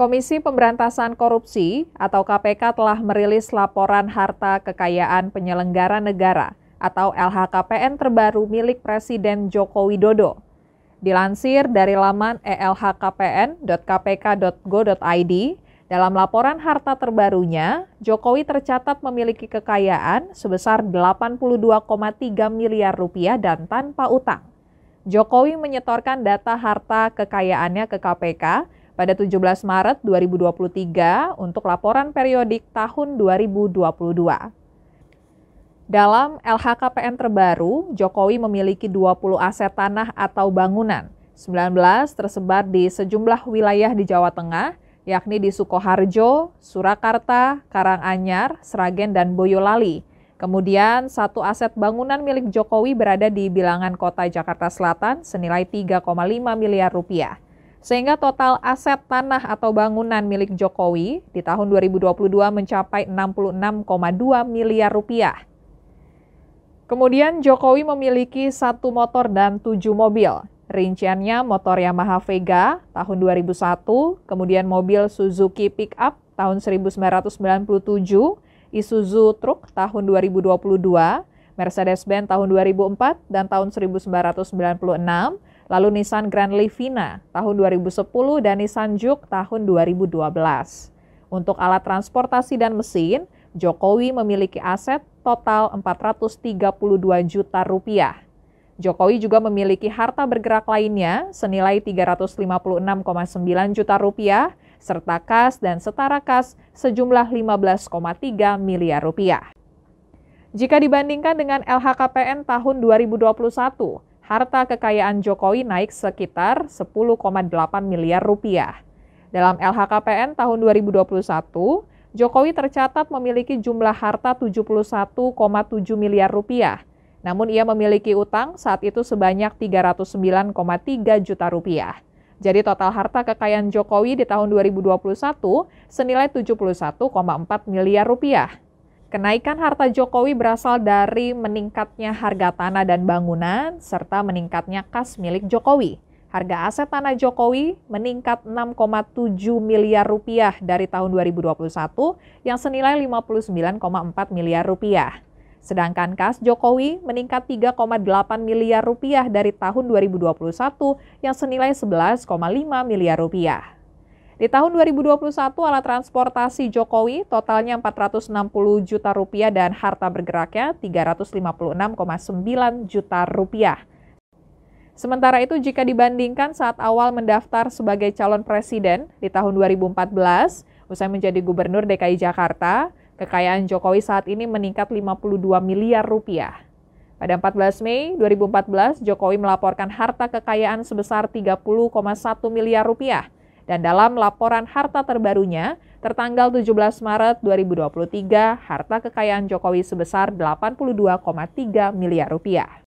Komisi Pemberantasan Korupsi atau KPK telah merilis laporan harta kekayaan penyelenggara negara atau LHKPN terbaru milik Presiden Joko Widodo. Dilansir dari laman elhkpn.kpk.go.id, dalam laporan harta terbarunya, Jokowi tercatat memiliki kekayaan sebesar 82,3 miliar rupiah dan tanpa utang. Jokowi menyetorkan data harta kekayaannya ke KPK pada 17 Maret 2023 untuk laporan periodik tahun 2022. Dalam LHKPN terbaru, Jokowi memiliki 20 aset tanah atau bangunan, 19 tersebar di sejumlah wilayah di Jawa Tengah, yakni di Sukoharjo, Surakarta, Karanganyar, Sragen dan Boyolali. Kemudian, satu aset bangunan milik Jokowi berada di bilangan kota Jakarta Selatan senilai 3,5 miliar rupiah sehingga total aset tanah atau bangunan milik Jokowi di tahun 2022 mencapai 66,2 miliar rupiah. Kemudian Jokowi memiliki satu motor dan tujuh mobil. Rinciannya motor Yamaha Vega tahun 2001, kemudian mobil Suzuki Pickup tahun 1997, Isuzu Truk tahun 2022, Mercedes-Benz tahun 2004 dan tahun 1996, lalu Nissan Grand Livina tahun 2010 dan Nissan Juke tahun 2012. Untuk alat transportasi dan mesin, Jokowi memiliki aset total 432 juta rupiah. Jokowi juga memiliki harta bergerak lainnya senilai 356,9 juta rupiah, serta kas dan setara kas sejumlah 15,3 miliar rupiah. Jika dibandingkan dengan LHKPN tahun 2021, harta kekayaan Jokowi naik sekitar 10,8 miliar rupiah. Dalam LHKPN tahun 2021, Jokowi tercatat memiliki jumlah harta 71,7 miliar rupiah. Namun ia memiliki utang saat itu sebanyak 309,3 juta rupiah. Jadi total harta kekayaan Jokowi di tahun 2021 senilai 71,4 miliar rupiah. Kenaikan harta Jokowi berasal dari meningkatnya harga tanah dan bangunan, serta meningkatnya kas milik Jokowi. Harga aset tanah Jokowi meningkat 6,7 miliar rupiah dari tahun 2021 yang senilai 59,4 miliar rupiah. Sedangkan kas Jokowi meningkat 3,8 miliar rupiah dari tahun 2021 yang senilai 11,5 miliar rupiah. Di tahun 2021 alat transportasi Jokowi totalnya 460 juta rupiah dan harta bergeraknya 356,9 juta rupiah. Sementara itu jika dibandingkan saat awal mendaftar sebagai calon presiden di tahun 2014, usai menjadi gubernur DKI Jakarta, kekayaan Jokowi saat ini meningkat 52 miliar rupiah. Pada 14 Mei 2014, Jokowi melaporkan harta kekayaan sebesar 30,1 miliar rupiah – dan dalam laporan harta terbarunya, tertanggal 17 Maret 2023, harta kekayaan Jokowi sebesar 82,3 miliar rupiah.